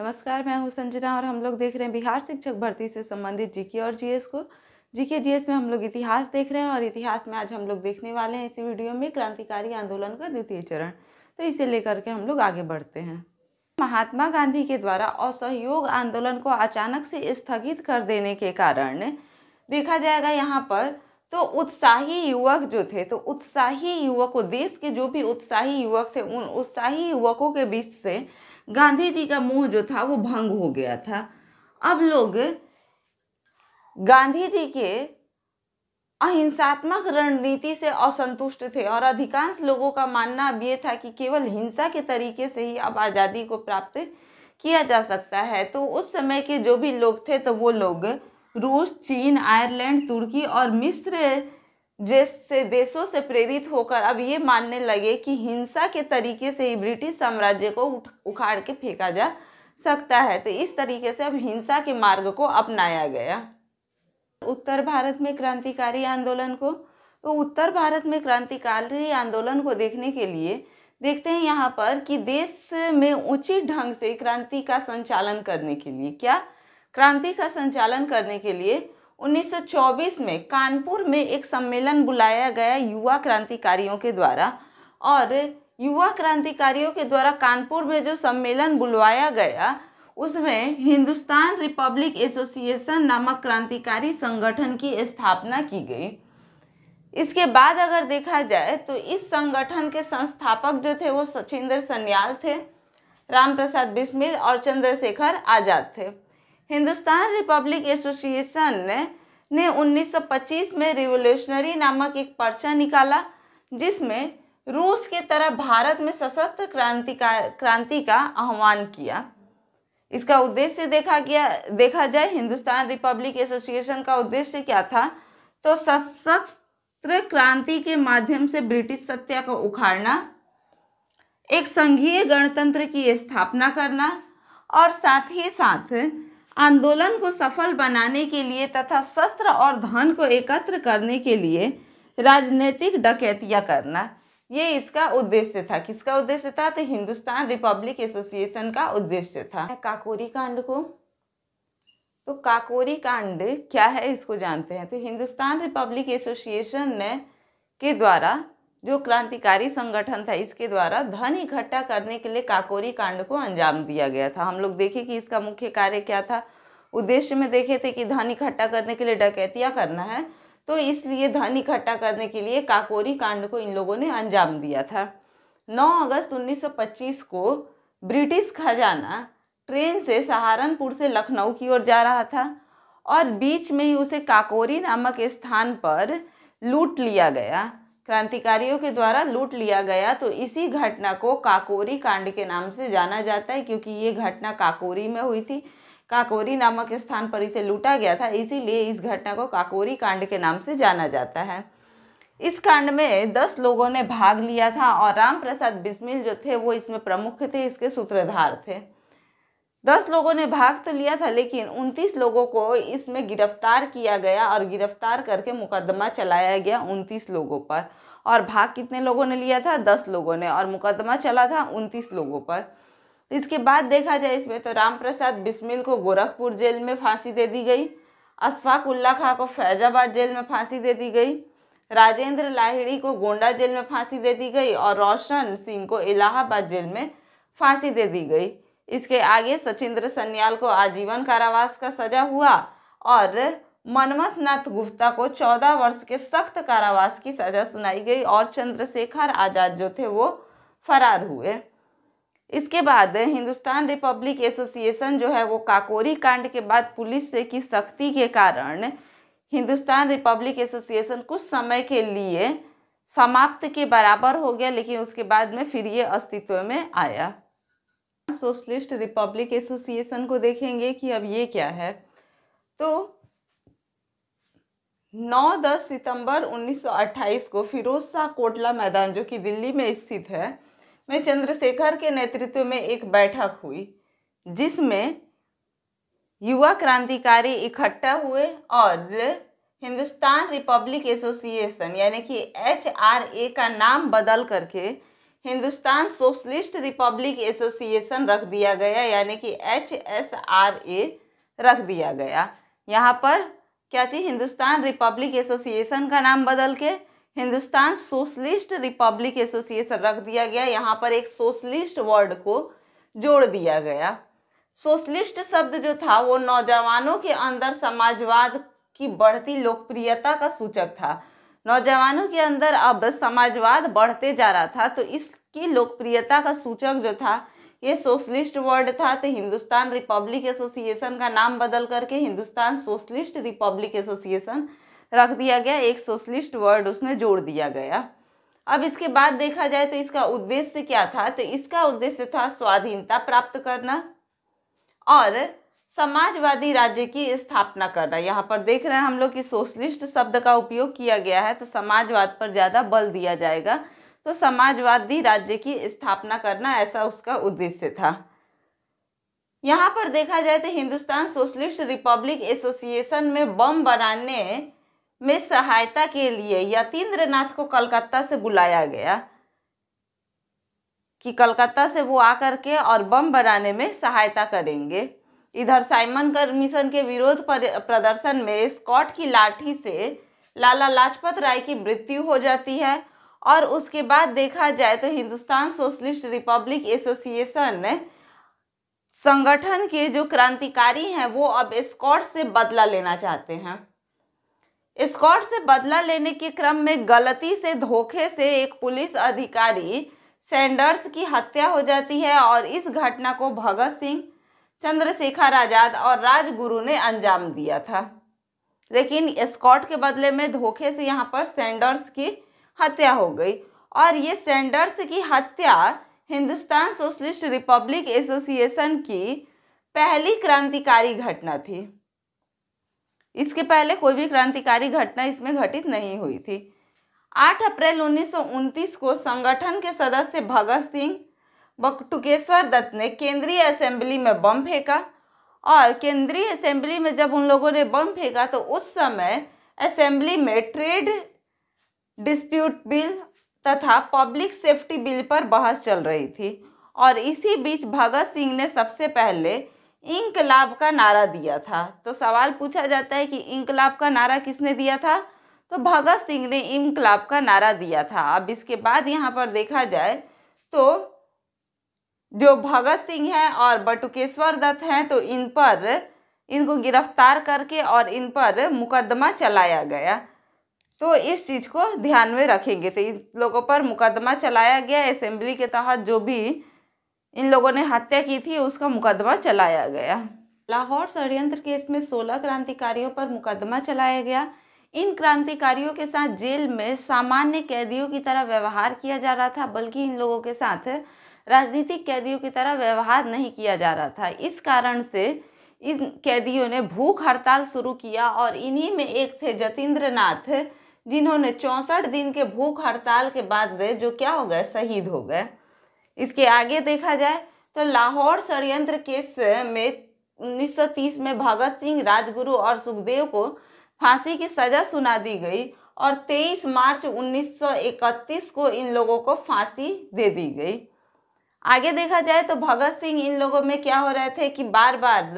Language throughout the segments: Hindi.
नमस्कार मैं हूं संजना और हम लोग देख रहे हैं बिहार शिक्षक भर्ती से संबंधित जीके और जीएस को जीके जीएस में हम लोग इतिहास देख रहे हैं और इतिहास में आज हम लोग देखने वाले हैं इसी वीडियो में क्रांतिकारी आंदोलन का द्वितीय चरण तो इसे लेकर के हम लोग आगे बढ़ते हैं महात्मा गांधी के द्वारा असहयोग आंदोलन को अचानक से स्थगित कर देने के कारण देखा जाएगा यहाँ पर तो उत्साही युवक जो थे तो उत्साही युवकों देश के जो भी उत्साही युवक थे उन उत्साही युवकों के बीच से गांधी जी का मुंह जो था वो भंग हो गया था अब लोग गांधी जी के अहिंसात्मक रणनीति से असंतुष्ट थे और अधिकांश लोगों का मानना अब ये था कि केवल हिंसा के तरीके से ही अब आज़ादी को प्राप्त किया जा सकता है तो उस समय के जो भी लोग थे तो वो लोग रूस चीन आयरलैंड तुर्की और मिस्र जिससे देशों से प्रेरित होकर अब ये मानने लगे कि हिंसा के तरीके से ही ब्रिटिश साम्राज्य को उखाड़ के फेंका जा सकता है तो इस तरीके से अब हिंसा के मार्ग को अपनाया गया उत्तर भारत में क्रांतिकारी आंदोलन को तो उत्तर भारत में क्रांतिकारी आंदोलन को देखने के लिए देखते हैं यहाँ पर कि देश में उचित ढंग से क्रांति का संचालन करने के लिए क्या क्रांति का संचालन करने के लिए 1924 में कानपुर में एक सम्मेलन बुलाया गया युवा क्रांतिकारियों के द्वारा और युवा क्रांतिकारियों के द्वारा कानपुर में जो सम्मेलन बुलवाया गया उसमें हिंदुस्तान रिपब्लिक एसोसिएशन नामक क्रांतिकारी संगठन की स्थापना की गई इसके बाद अगर देखा जाए तो इस संगठन के संस्थापक जो थे वो सचिंद्र सन्याल थे राम प्रसाद बिस्मिल और चंद्रशेखर आज़ाद थे हिंदुस्तान रिपब्लिक एसोसिएशन ने 1925 में रिवोल्यूशनरी नामक एक पर्चा निकाला जिसमें रूस के तरह भारत में सशस्त्र क्रांति का क्रांति का आह्वान किया इसका उद्देश्य देखा गया देखा जाए हिंदुस्तान रिपब्लिक एसोसिएशन का उद्देश्य क्या था तो सशस्त्र क्रांति के माध्यम से ब्रिटिश सत्या को उखाड़ना एक संघीय गणतंत्र की स्थापना करना और साथ ही साथ आंदोलन को सफल बनाने के लिए तथा शस्त्र और धन को एकत्र करने के लिए राजनीतिक डकैतियाँ करना ये इसका उद्देश्य था किसका उद्देश्य था तो हिंदुस्तान रिपब्लिक एसोसिएशन का उद्देश्य था काकोरी कांड को तो काकोरी कांड क्या है इसको जानते हैं तो हिंदुस्तान रिपब्लिक एसोसिएशन ने के द्वारा जो क्रांतिकारी संगठन था इसके द्वारा धन इकट्ठा करने के लिए काकोरी कांड को अंजाम दिया गया था हम लोग देखे कि इसका मुख्य कार्य क्या था उद्देश्य में देखे थे कि धन इकट्ठा करने के लिए डकैतियाँ करना है तो इसलिए धन इकट्ठा करने के लिए काकोरी कांड को इन लोगों ने अंजाम दिया था 9 अगस्त 1925 को ब्रिटिश खजाना ट्रेन से सहारनपुर से लखनऊ की ओर जा रहा था और बीच में ही उसे काकोरी नामक स्थान पर लूट लिया गया क्रांतिकारियों के द्वारा लूट लिया गया तो इसी घटना को काकोरी कांड के नाम से जाना जाता है क्योंकि ये घटना काकोरी में हुई थी काकोरी नामक स्थान पर इसे लूटा गया था इसीलिए इस घटना को काकोरी कांड के नाम से जाना जाता है इस कांड में दस लोगों ने भाग लिया था और राम प्रसाद बिस्मिल जो थे वो इसमें प्रमुख थे इसके सूत्रधार थे दस लोगों ने भाग तो लिया था लेकिन उनतीस लोगों को इसमें गिरफ्तार किया गया और गिरफ्तार करके मुकदमा चलाया गया उनतीस लोगों पर और भाग कितने लोगों ने लिया था दस लोगों ने और मुकदमा चला था उनतीस लोगों पर इसके बाद देखा जाए इसमें तो राम प्रसाद बिस्मिल को गोरखपुर जेल में फांसी दे दी गई अशफाक उल्ला खां को फैजाबाद जेल में फांसी दे दी गई राजेंद्र लाहिड़ी को गोंडा जेल में फांसी दे दी गई और रोशन सिंह को इलाहाबाद जेल में फांसी दे दी गई इसके आगे सचिंद्र सन्याल को आजीवन कारावास का सजा हुआ और मनमथ नाथ गुप्ता को चौदह वर्ष के सख्त कारावास की सजा सुनाई गई और चंद्रशेखर आज़ाद जो थे वो फरार हुए इसके बाद हिंदुस्तान रिपब्लिक एसोसिएशन जो है वो काकोरी कांड के बाद पुलिस से की सख्ती के कारण हिंदुस्तान रिपब्लिक एसोसिएशन कुछ समय के लिए समाप्त के बराबर हो गया लेकिन उसके बाद में फिर ये अस्तित्व में आया सोशलिस्ट रिपब्लिक एसोसिएशन को देखेंगे कि अब ये क्या है तो 9-10 सितंबर 1928 को फिरोज शाह कोटला मैदान जो कि दिल्ली में स्थित है में चंद्रशेखर के नेतृत्व में एक बैठक हुई जिसमें युवा क्रांतिकारी इकट्ठा हुए और हिंदुस्तान रिपब्लिक एसोसिएशन यानी कि एच का नाम बदल करके हिंदुस्तान सोशलिस्ट रिपब्लिक एसोसिएशन रख दिया गया यानी कि एच एस आर ए रख दिया गया यहाँ पर क्या चाहिए हिंदुस्तान रिपब्लिक एसोसिएशन का नाम बदल के हिंदुस्तान सोशलिस्ट रिपब्लिक एसोसिएशन रख दिया गया यहाँ पर एक सोशलिस्ट वर्ड को जोड़ दिया गया सोशलिस्ट शब्द जो था वो नौजवानों के अंदर समाजवाद की बढ़ती लोकप्रियता का सूचक था नौजवानों के अंदर अब समाजवाद बढ़ते जा रहा था तो इसकी लोकप्रियता का सूचक जो था ये सोशलिस्ट वर्ड था तो हिंदुस्तान रिपब्लिक एसोसिएशन का नाम बदल करके हिंदुस्तान सोशलिस्ट रिपब्लिक एसोसिएशन रख दिया गया एक सोशलिस्ट वर्ड उसमें जोड़ दिया गया अब इसके बाद देखा जाए तो इसका उद्देश्य क्या था तो इसका उद्देश्य था स्वाधीनता प्राप्त करना और समाजवादी राज्य की स्थापना करना यहाँ पर देख रहे हैं हम लोग कि सोशलिस्ट शब्द का उपयोग किया गया है तो समाजवाद पर ज़्यादा बल दिया जाएगा तो समाजवादी राज्य की स्थापना करना ऐसा उसका उद्देश्य था यहाँ पर देखा जाए तो हिंदुस्तान सोशलिस्ट रिपब्लिक एसोसिएशन में बम बनाने में सहायता के लिए यतीन्द्र नाथ को कलकत्ता से बुलाया गया कि कलकत्ता से वो आकर के और बम बनाने में सहायता करेंगे इधर साइमन कमीशन के विरोध प्रदर्शन में स्कॉट की लाठी से लाला लाजपत राय की मृत्यु हो जाती है और उसके बाद देखा जाए तो हिंदुस्तान सोशलिस्ट रिपब्लिक एसोसिएशन संगठन के जो क्रांतिकारी हैं वो अब स्कॉट से बदला लेना चाहते हैं स्कॉट से बदला लेने के क्रम में गलती से धोखे से एक पुलिस अधिकारी सैंडर्स की हत्या हो जाती है और इस घटना को भगत सिंह चंद्रशेखर आज़ाद और राजगुरु ने अंजाम दिया था लेकिन स्कॉट के बदले में धोखे से यहाँ पर सैंडर्स की हत्या हो गई और ये सैंडर्स की हत्या हिंदुस्तान सोशलिस्ट रिपब्लिक एसोसिएशन की पहली क्रांतिकारी घटना थी इसके पहले कोई भी क्रांतिकारी घटना इसमें घटित नहीं हुई थी 8 अप्रैल उन्नीस को संगठन के सदस्य भगत सिंह बकटुकेश्वर दत्त ने केंद्रीय असेंबली में बम फेंका और केंद्रीय असेंबली में जब उन लोगों ने बम फेंका तो उस समय असेंबली में ट्रेड डिस्प्यूट बिल तथा पब्लिक सेफ्टी बिल पर बहस चल रही थी और इसी बीच भगत सिंह ने सबसे पहले इंकलाब का नारा दिया था तो सवाल पूछा जाता है कि इंकलाब का नारा किसने दिया था तो भगत सिंह ने इंकलाब का नारा दिया था अब इसके बाद यहाँ पर देखा जाए तो जो भगत सिंह हैं और बटुकेश्वर दत्त हैं तो इन पर इनको गिरफ्तार करके और इन पर मुकदमा चलाया गया तो इस चीज़ को ध्यान में रखेंगे तो इन लोगों पर मुकदमा चलाया गया असेंबली के तहत जो भी इन लोगों ने हत्या की थी उसका मुकदमा चलाया गया लाहौर षडयंत्र केस में सोलह क्रांतिकारियों पर मुकदमा चलाया गया इन क्रांतिकारियों के साथ जेल में सामान्य कैदियों की तरह व्यवहार किया जा रहा था बल्कि इन लोगों के साथ राजनीतिक कैदियों की तरह व्यवहार नहीं किया जा रहा था इस कारण से इन कैदियों ने भूख हड़ताल शुरू किया और इन्हीं में एक थे जतेंद्र नाथ जिन्होंने चौंसठ दिन के भूख हड़ताल के बाद जो क्या हो गए शहीद हो गए इसके आगे देखा जाए तो लाहौर षडयंत्र केस में 1930 में भगत सिंह राजगुरु और सुखदेव को फांसी की सजा सुना दी गई और 23 मार्च 1931 को इन लोगों को फांसी दे दी गई आगे देखा जाए तो भगत सिंह इन लोगों में क्या हो रहे थे कि बार बार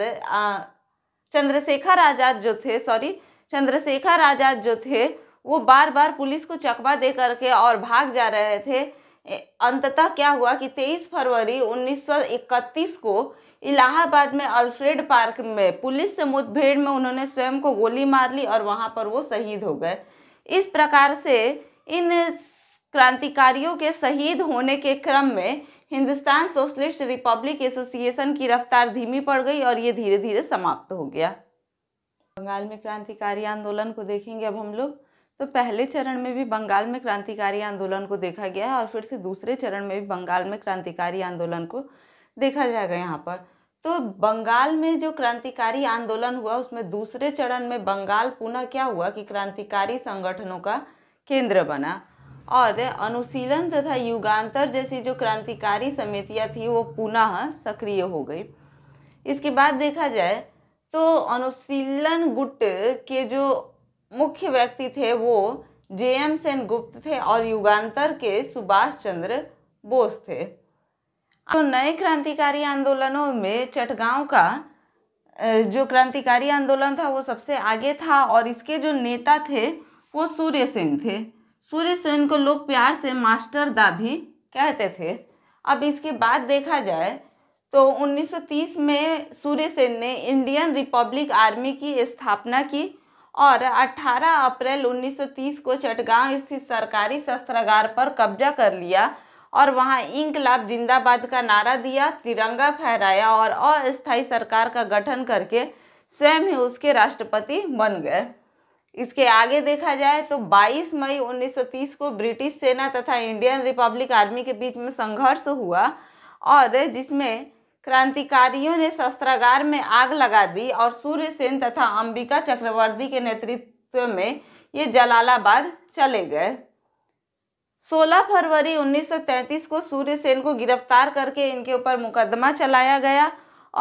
चंद्रशेखर आज़ाद जो थे सॉरी चंद्रशेखर आज़ाद जो थे वो बार बार पुलिस को चकमा दे करके और भाग जा रहे थे अंततः क्या हुआ कि 23 फरवरी 1931 को इलाहाबाद में अल्फ्रेड पार्क में पुलिस से मुठभेड़ में उन्होंने स्वयं को गोली मार ली और वहाँ पर वो शहीद हो गए इस प्रकार से इन क्रांतिकारियों के शहीद होने के क्रम में हिंदुस्तान सोशलिस्ट रिपब्लिक एसोसिएशन की रफ्तार धीमी पड़ गई और ये धीरे धीरे समाप्त हो गया बंगाल में क्रांतिकारी आंदोलन को देखेंगे अब हम लोग तो पहले चरण में भी बंगाल में क्रांतिकारी आंदोलन को देखा गया है और फिर से दूसरे चरण में भी बंगाल में क्रांतिकारी आंदोलन को देखा जाएगा यहाँ पर तो बंगाल में जो क्रांतिकारी आंदोलन हुआ उसमें दूसरे चरण में बंगाल पुनः क्या हुआ कि क्रांतिकारी संगठनों का केंद्र बना और अनुशीलन तथा युगांतर जैसी जो क्रांतिकारी समितियाँ थी वो पुनः सक्रिय हो गई इसके बाद देखा जाए तो अनुशीलन गुट के जो मुख्य व्यक्ति थे वो जे एम सेन गुप्त थे और युगांतर के सुभाष चंद्र बोस थे तो नए क्रांतिकारी आंदोलनों में चटगांव का जो क्रांतिकारी आंदोलन था वो सबसे आगे था और इसके जो नेता थे वो सूर्य सेन थे सूर्य सेन को लोग प्यार से मास्टर दा भी कहते थे अब इसके बाद देखा जाए तो 1930 में सूर्य सेन ने इंडियन रिपब्लिक आर्मी की स्थापना की और 18 अप्रैल 1930 को चटगांव स्थित सरकारी शस्त्रागार पर कब्जा कर लिया और वहां इंकलाब जिंदाबाद का नारा दिया तिरंगा फहराया और अस्थायी सरकार का गठन करके स्वयं ही उसके राष्ट्रपति बन गए इसके आगे देखा जाए तो 22 मई 1930 को ब्रिटिश सेना तथा इंडियन रिपब्लिक आर्मी के बीच में संघर्ष हुआ और जिसमें क्रांतिकारियों ने शस्त्रागार में आग लगा दी और सूर्य सेन तथा अंबिका चक्रवर्ती के नेतृत्व में ये जलालाबाद चले गए 16 फरवरी 1933 को सूर्य सेन को गिरफ्तार करके इनके ऊपर मुकदमा चलाया गया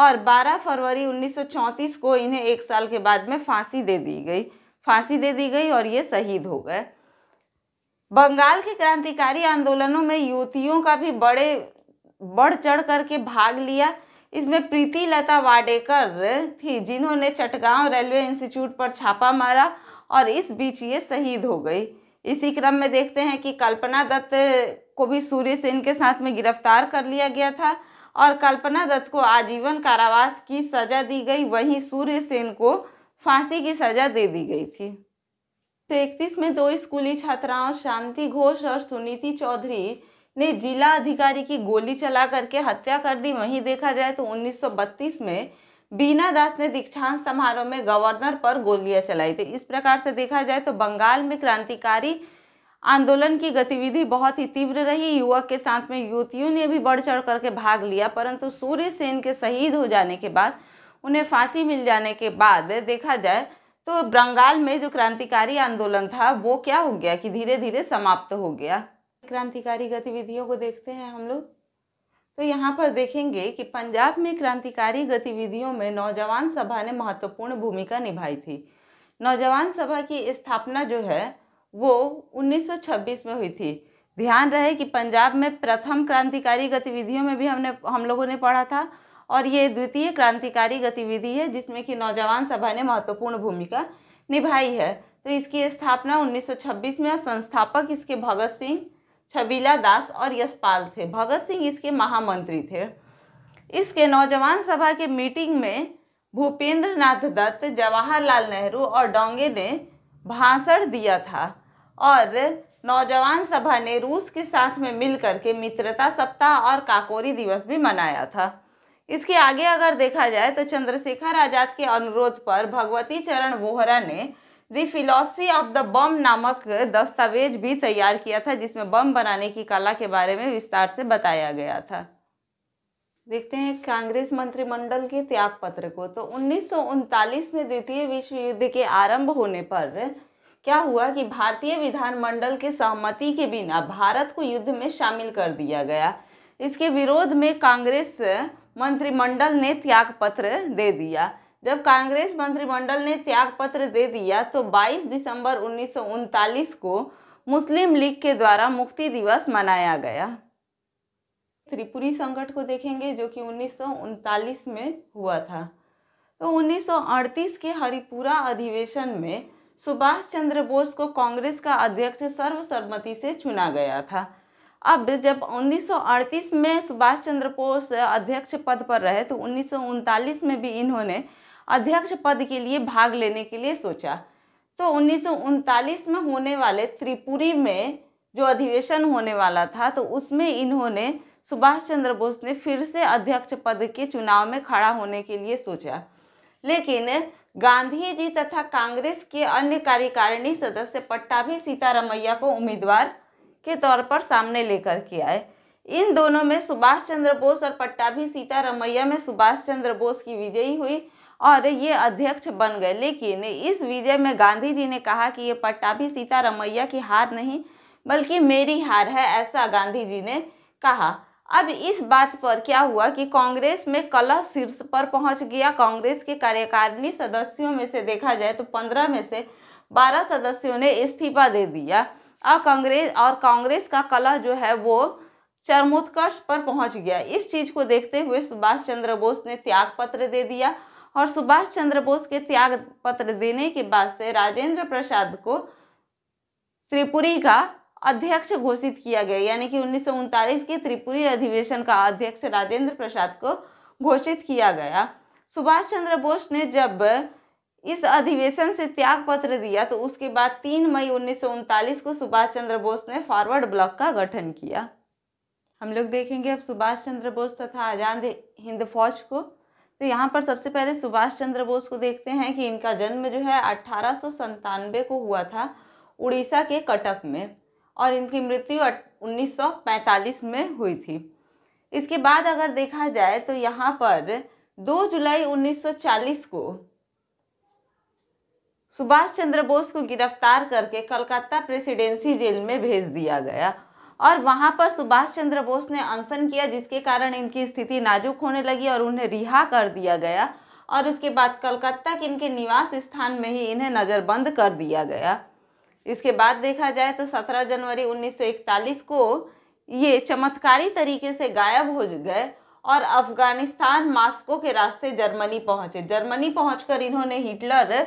और 12 फरवरी 1934 को इन्हें एक साल के बाद में फांसी दे दी गई फांसी दे दी गई और ये शहीद हो गए बंगाल के क्रांतिकारी आंदोलनों में युवतियों का भी बड़े बढ़ चढ़ करके भाग लिया इसमें प्रीति लता वाडेकर थी जिन्होंने चटगांव रेलवे इंस्टीट्यूट पर छापा मारा और इस बीच ये शहीद हो गई इसी क्रम में देखते हैं कि कल्पना दत्त को भी सूर्य सेन के साथ में गिरफ्तार कर लिया गया था और कल्पना दत्त को आजीवन कारावास की सजा दी गई वहीं सूर्य सेन को फांसी की सजा दे दी गई थी तो इकतीस में दो स्कूली छात्राओं शांति घोष और सुनीति चौधरी ने जिला अधिकारी की गोली चला करके हत्या कर दी वहीं देखा जाए तो 1932 में बीना दास ने दीक्षांत समारोह में गवर्नर पर गोलियां चलाई थी इस प्रकार से देखा जाए तो बंगाल में क्रांतिकारी आंदोलन की गतिविधि बहुत ही तीव्र रही युवक के साथ में युवतियों ने भी बढ़ चढ़ करके भाग लिया परंतु सूर्य सेन के शहीद हो जाने के बाद उन्हें फांसी मिल जाने के बाद देखा जाए तो बंगाल में जो क्रांतिकारी आंदोलन था वो क्या हो गया कि धीरे धीरे समाप्त हो गया क्रांतिकारी गतिविधियों को देखते हैं हम लोग तो यहाँ पर देखेंगे कि पंजाब में क्रांतिकारी गतिविधियों में नौजवान सभा ने महत्वपूर्ण भूमिका निभाई थी नौजवान सभा की स्थापना जो है वो 1926 में हुई थी ध्यान रहे कि पंजाब में प्रथम क्रांतिकारी गतिविधियों में भी हमने हम लोगों ने पढ़ा था और ये द्वितीय क्रांतिकारी गतिविधि है जिसमें कि नौजवान सभा ने महत्वपूर्ण भूमिका निभाई है तो इसकी स्थापना 1926 में और संस्थापक इसके भगत सिंह छबीला दास और यशपाल थे भगत सिंह इसके महामंत्री थे इसके नौजवान सभा के मीटिंग में भूपेंद्र नाथ दत्त जवाहरलाल नेहरू और डोंगे ने भाषण दिया था और नौजवान सभा ने रूस के साथ में मिलकर के मित्रता सप्ताह और काकोरी दिवस भी मनाया था इसके आगे अगर देखा जाए तो चंद्रशेखर आजाद के अनुरोध पर भगवती चरण वोहरा ने the philosophy of the bomb नामक दस्तावेज भी तैयार किया था जिसमें बम बनाने की कला के बारे में विस्तार से बताया गया था देखते हैं कांग्रेस मंत्रिमंडल के त्याग पत्र को तो उन्नीस में द्वितीय विश्व युद्ध के आरंभ होने पर क्या हुआ कि भारतीय विधानमंडल के सहमति के बिना भारत को युद्ध में शामिल कर दिया गया इसके विरोध में कांग्रेस मंत्रिमंडल ने त्याग पत्र दे दिया जब कांग्रेस मंत्रिमंडल ने त्याग पत्र दे दिया तो 22 दिसंबर उन्नीस को मुस्लिम लीग के द्वारा मुक्ति दिवस मनाया गया त्रिपुरी संकट को देखेंगे जो कि उन्नीस में हुआ था तो 1938 के हरिपुरा अधिवेशन में सुभाष चंद्र बोस को कांग्रेस का अध्यक्ष सर्वसम्मति से चुना गया था अब जब 1938 में सुभाष चंद्र बोस अध्यक्ष पद पर रहे तो उन्नीस में भी इन्होंने अध्यक्ष पद के लिए भाग लेने के लिए सोचा तो उन्नीस में होने वाले त्रिपुरी में जो अधिवेशन होने वाला था तो उसमें इन्होंने सुभाष चंद्र बोस ने फिर से अध्यक्ष पद के चुनाव में खड़ा होने के लिए सोचा लेकिन गांधी जी तथा कांग्रेस के अन्य कार्यकारिणी सदस्य पट्टाभी सीतारमैया को उम्मीदवार के तौर पर सामने लेकर के आए इन दोनों में सुभाष चंद्र बोस और पट्टाभी सीतारमैया में सुभाष चंद्र बोस की विजयी हुई और ये अध्यक्ष बन गए लेकिन इस विजय में गांधी जी ने कहा कि ये पट्टाभी सीतारमैया की हार नहीं बल्कि मेरी हार है ऐसा गांधी जी ने कहा अब इस बात पर क्या हुआ कि कांग्रेस में कला शीर्ष पर पहुंच गया कांग्रेस के कार्यकारिणी सदस्यों में से देखा जाए तो पंद्रह में से बारह सदस्यों ने इस्तीफा दे दिया और कांग्रेस और कांग्रेस का कला जो है वो चरमोत्कर्ष पर पहुंच गया इस चीज़ को देखते हुए सुभाष चंद्र बोस ने त्याग पत्र दे दिया और सुभाष चंद्र बोस के त्याग पत्र देने के बाद से राजेंद्र प्रसाद को त्रिपुरी का अध्यक्ष घोषित किया गया यानी कि उन्नीस के त्रिपुरी अधिवेशन का अध्यक्ष राजेंद्र प्रसाद को घोषित किया गया सुभाष चंद्र बोस ने जब इस अधिवेशन से त्याग पत्र दिया तो उसके बाद तीन मई उन्नीस को सुभाष चंद्र बोस ने फॉरवर्ड ब्लॉक का गठन किया हम लोग देखेंगे अब सुभाष चंद्र बोस तथा आज़ाद हिंद फौज को तो यहाँ पर सबसे पहले सुभाष चंद्र बोस को देखते हैं कि इनका जन्म जो है अठारह को हुआ था उड़ीसा के कटक में और इनकी मृत्यु 1945 में हुई थी इसके बाद अगर देखा जाए तो यहाँ पर 2 जुलाई 1940 को सुभाष चंद्र बोस को गिरफ्तार करके कलकत्ता प्रेसिडेंसी जेल में भेज दिया गया और वहाँ पर सुभाष चंद्र बोस ने अनशन किया जिसके कारण इनकी स्थिति नाजुक होने लगी और उन्हें रिहा कर दिया गया और उसके बाद कलकत्ता के इनके निवास स्थान में ही इन्हें नज़रबंद कर दिया गया इसके बाद देखा जाए तो 17 जनवरी 1941 को ये चमत्कारी तरीके से गायब हो गए और अफगानिस्तान मास्को के रास्ते जर्मनी पहुँचे जर्मनी पहुँच इन्होंने हिटलर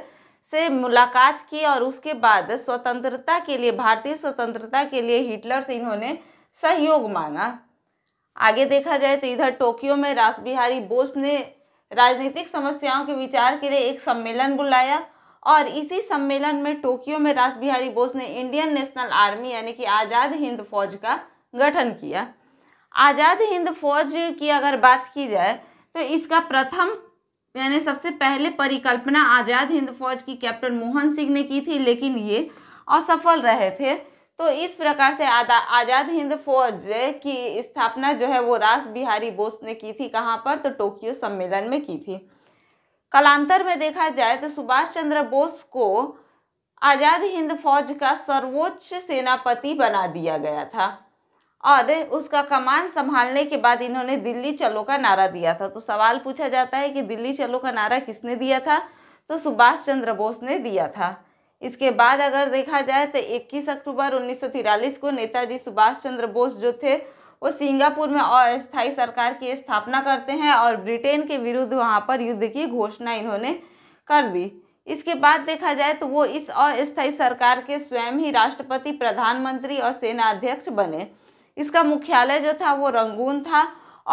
से मुलाकात की और उसके बाद स्वतंत्रता के लिए भारतीय स्वतंत्रता के लिए हिटलर से इन्होंने सहयोग मांगा आगे देखा जाए तो इधर टोक्यो में रास बिहारी बोस ने राजनीतिक समस्याओं के विचार के लिए एक सम्मेलन बुलाया और इसी सम्मेलन में टोक्यो में रास बिहारी बोस ने इंडियन नेशनल आर्मी यानी कि आज़ाद हिंद फौज का गठन किया आज़ाद हिंद फौज की अगर बात की जाए तो इसका प्रथम यानी सबसे पहले परिकल्पना आज़ाद हिंद फौज की कैप्टन मोहन सिंह ने की थी लेकिन ये असफल रहे थे तो इस प्रकार से आज़ाद हिंद फौज की स्थापना जो है वो रास बिहारी बोस ने की थी कहाँ पर तो टोक्यो सम्मेलन में की थी कालांतर में देखा जाए तो सुभाष चंद्र बोस को आज़ाद हिंद फौज का सर्वोच्च सेनापति बना दिया गया था और उसका कमान संभालने के बाद इन्होंने दिल्ली चलो का नारा दिया था तो सवाल पूछा जाता है कि दिल्ली चलो का नारा किसने दिया था तो सुभाष चंद्र बोस ने दिया था इसके बाद अगर देखा जाए तो 21 अक्टूबर उन्नीस को नेताजी सुभाष चंद्र बोस जो थे वो सिंगापुर में अस्थायी सरकार की स्थापना करते हैं और ब्रिटेन के विरुद्ध वहाँ पर युद्ध की घोषणा इन्होंने कर दी इसके बाद देखा जाए तो वो इस अस्थायी सरकार के स्वयं ही राष्ट्रपति प्रधानमंत्री और सेना अध्यक्ष बने इसका मुख्यालय जो था वो रंगून था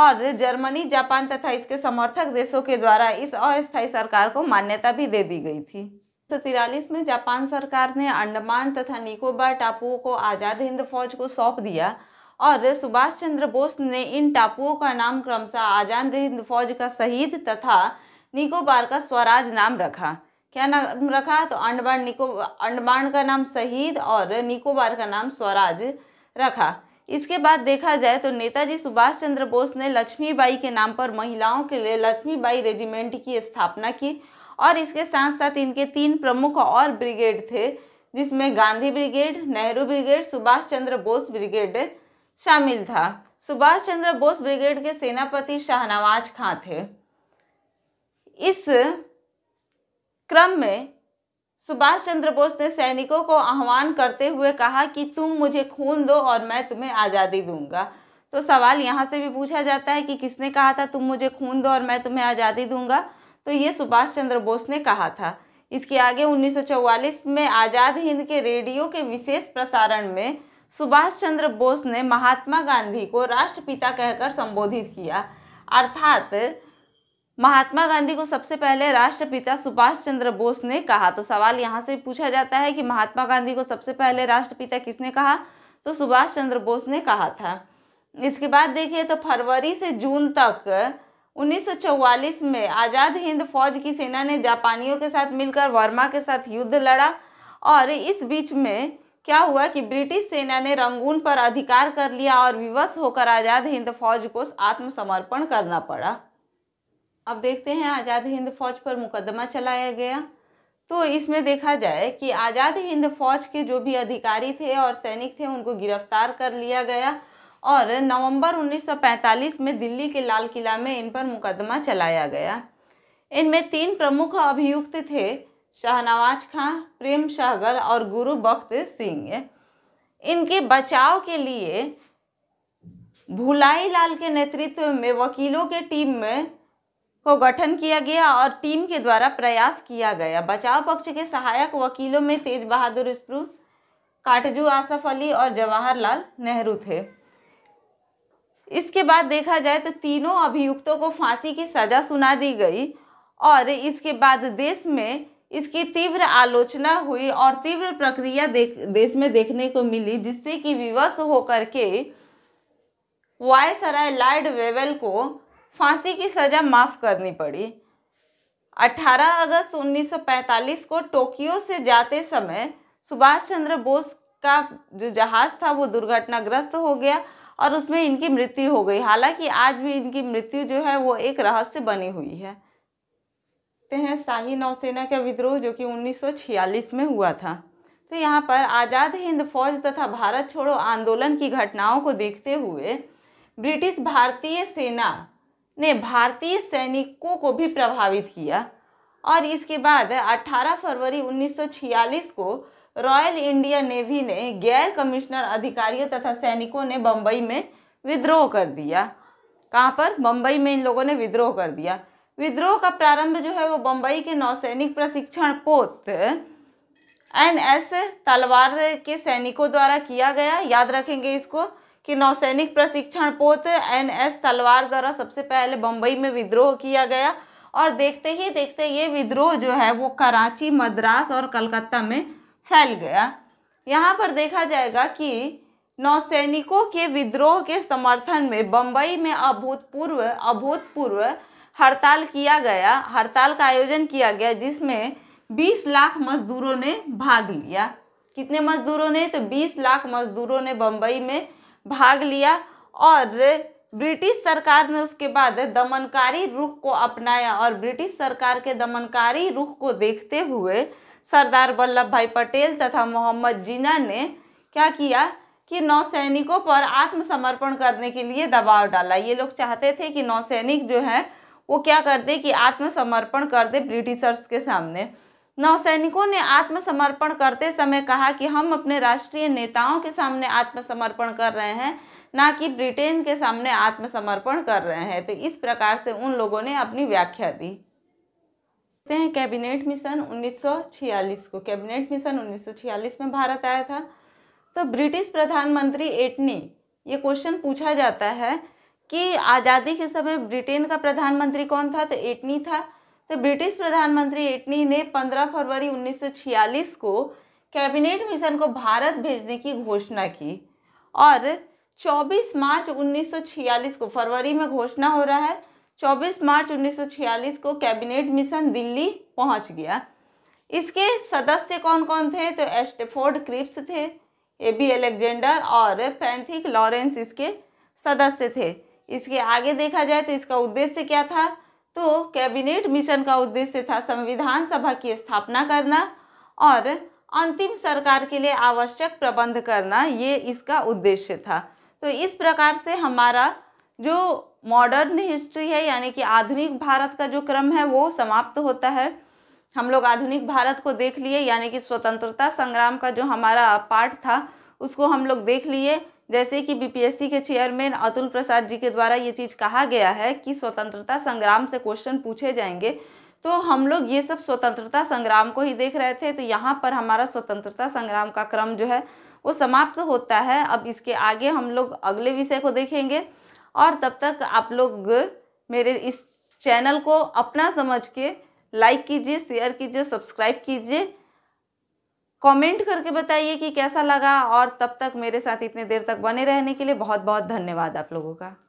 और जर्मनी जापान तथा इसके समर्थक देशों के द्वारा इस अस्थायी सरकार को मान्यता भी दे दी गई थी सौ तिरालीस में जापान सरकार ने अंडमान तथा निकोबार टापुओं को आज़ाद हिंद फौज को सौंप दिया और सुभाष चंद्र बोस ने इन टापुओं का नाम क्रमशः आज़ाद हिंद फौज का शहीद तथा निकोबार का स्वराज नाम रखा क्या नाम रखा तो अंडमान निको अंडमान का नाम शहीद और निकोबार का नाम स्वराज रखा इसके बाद देखा जाए तो नेताजी सुभाष चंद्र बोस ने लक्ष्मीबाई के नाम पर महिलाओं के लिए लक्ष्मीबाई रेजिमेंट की स्थापना की और इसके साथ साथ इनके तीन प्रमुख और ब्रिगेड थे जिसमें Gandhi brigade Nehru brigade Subhash Chandra Bose brigade शामिल था सुभाष चंद्र बोस ब्रिगेड के सेनापति शाहनवाज खां थे इस क्रम में सुभाष चंद्र बोस ने सैनिकों को आह्वान करते हुए कहा कि तुम मुझे खून दो और मैं तुम्हें आज़ादी दूंगा तो सवाल यहाँ से भी पूछा जाता है कि किसने कहा था तुम मुझे खून दो और मैं तुम्हें आज़ादी दूंगा तो ये सुभाष चंद्र बोस ने कहा था इसके आगे 1944 में आज़ाद हिंद के रेडियो के विशेष प्रसारण में सुभाष चंद्र बोस ने महात्मा गांधी को राष्ट्रपिता कहकर संबोधित किया अर्थात महात्मा गांधी को सबसे पहले राष्ट्रपिता सुभाष चंद्र बोस ने कहा तो सवाल यहाँ से पूछा जाता है कि महात्मा गांधी को सबसे पहले राष्ट्रपिता किसने कहा तो सुभाष चंद्र बोस ने कहा था इसके बाद देखिए तो फरवरी से जून तक 1944 में आज़ाद हिंद फौज की सेना ने जापानियों के साथ मिलकर वर्मा के साथ युद्ध लड़ा और इस बीच में क्या हुआ कि ब्रिटिश सेना ने रंगून पर अधिकार कर लिया और विवश होकर आज़ाद हिंद फौज को आत्मसमर्पण करना पड़ा अब देखते हैं आज़ाद हिंद फौज पर मुकदमा चलाया गया तो इसमें देखा जाए कि आज़ाद हिंद फौज के जो भी अधिकारी थे और सैनिक थे उनको गिरफ्तार कर लिया गया और नवंबर 1945 में दिल्ली के लाल किला में इन पर मुकदमा चलाया गया इनमें तीन प्रमुख अभियुक्त थे शाहनवाज खां प्रेम शाहगर और गुरु बख्त सिंह इनके बचाव के लिए भुलाई लाल के नेतृत्व में वकीलों के टीम में को गठन किया गया और टीम के द्वारा प्रयास किया गया बचाव पक्ष के सहायक वकीलों में तेज बहादुर स्प्रू काटजू आसफ अली और जवाहरलाल नेहरू थे इसके बाद देखा जाए तो तीनों अभियुक्तों को फांसी की सजा सुना दी गई और इसके बाद देश में इसकी तीव्र आलोचना हुई और तीव्र प्रक्रिया देख देश में देखने को मिली जिससे कि विवश होकर के वायसराय लॉर्ड वेवेल को फांसी की सज़ा माफ़ करनी पड़ी 18 अगस्त 1945 को टोक्यो से जाते समय सुभाष चंद्र बोस का जो जहाज़ था वो दुर्घटनाग्रस्त हो गया और उसमें इनकी मृत्यु हो गई हालांकि आज भी इनकी मृत्यु जो है वो एक रहस्य बनी हुई है ते हैं शाही नौसेना का विद्रोह जो कि 1946 में हुआ था तो यहाँ पर आज़ाद हिंद फौज तथा भारत छोड़ो आंदोलन की घटनाओं को देखते हुए ब्रिटिश भारतीय सेना ने भारतीय सैनिकों को भी प्रभावित किया और इसके बाद 18 फरवरी 1946 को रॉयल इंडिया नेवी ने गैर कमिश्नर अधिकारियों तथा सैनिकों ने बम्बई में विद्रोह कर दिया कहाँ पर बम्बई में इन लोगों ने विद्रोह कर दिया विद्रोह का प्रारंभ जो है वो बम्बई के नौसैनिक प्रशिक्षण पोत एन एस तलवार के सैनिकों द्वारा किया गया याद रखेंगे इसको कि नौसैनिक प्रशिक्षण पोत एन एस तलवार द्वारा सबसे पहले बम्बई में विद्रोह किया गया और देखते ही देखते ये विद्रोह जो है वो कराची मद्रास और कलकत्ता में फैल गया यहाँ पर देखा जाएगा कि नौसैनिकों के विद्रोह के समर्थन में बम्बई में अभूतपूर्व अभूतपूर्व हड़ताल किया गया हड़ताल का आयोजन किया गया जिसमें 20 लाख मजदूरों ने भाग लिया कितने मजदूरों ने तो 20 लाख मजदूरों ने बम्बई में भाग लिया और ब्रिटिश सरकार ने उसके बाद दमनकारी रुख को अपनाया और ब्रिटिश सरकार के दमनकारी रुख को देखते हुए सरदार वल्लभ भाई पटेल तथा मोहम्मद जीना ने क्या किया कि नौसैनिकों पर आत्मसमर्पण करने के लिए दबाव डाला ये लोग चाहते थे कि नौसैनिक जो हैं वो क्या कर दे कि आत्मसमर्पण कर दे ब्रिटिशर्स के सामने नौसैनिकों ने आत्मसमर्पण करते समय कहा कि हम अपने राष्ट्रीय नेताओं के सामने आत्मसमर्पण कर रहे हैं ना कि ब्रिटेन के सामने आत्मसमर्पण कर रहे हैं तो इस प्रकार से उन लोगों ने अपनी व्याख्या दी हैं कैबिनेट मिशन 1946 को कैबिनेट मिशन 1946 में भारत आया था तो ब्रिटिश प्रधानमंत्री एटनी ये क्वेश्चन पूछा जाता है कि आज़ादी के समय ब्रिटेन का प्रधानमंत्री कौन था तो एटनी था तो ब्रिटिश प्रधानमंत्री एटनी ने 15 फरवरी 1946 को कैबिनेट मिशन को भारत भेजने की घोषणा की और 24 मार्च 1946 को फरवरी में घोषणा हो रहा है 24 मार्च 1946 को कैबिनेट मिशन दिल्ली पहुंच गया इसके सदस्य कौन कौन थे तो एस्टेफोर्ड क्रिप्स थे ए बी एलेक्जेंडर और पैंथिक लॉरेंस इसके सदस्य थे इसके आगे देखा जाए तो इसका उद्देश्य क्या था तो कैबिनेट मिशन का उद्देश्य था संविधान सभा की स्थापना करना और अंतिम सरकार के लिए आवश्यक प्रबंध करना ये इसका उद्देश्य था तो इस प्रकार से हमारा जो मॉडर्न हिस्ट्री है यानी कि आधुनिक भारत का जो क्रम है वो समाप्त होता है हम लोग आधुनिक भारत को देख लिए यानी कि स्वतंत्रता संग्राम का जो हमारा पार्ट था उसको हम लोग देख लिए जैसे कि बीपीएससी के चेयरमैन अतुल प्रसाद जी के द्वारा ये चीज़ कहा गया है कि स्वतंत्रता संग्राम से क्वेश्चन पूछे जाएंगे तो हम लोग ये सब स्वतंत्रता संग्राम को ही देख रहे थे तो यहाँ पर हमारा स्वतंत्रता संग्राम का क्रम जो है वो समाप्त होता है अब इसके आगे हम लोग अगले विषय को देखेंगे और तब तक आप लोग मेरे इस चैनल को अपना समझ के लाइक कीजिए शेयर कीजिए सब्सक्राइब कीजिए कमेंट करके बताइए कि कैसा लगा और तब तक मेरे साथ इतने देर तक बने रहने के लिए बहुत बहुत धन्यवाद आप लोगों का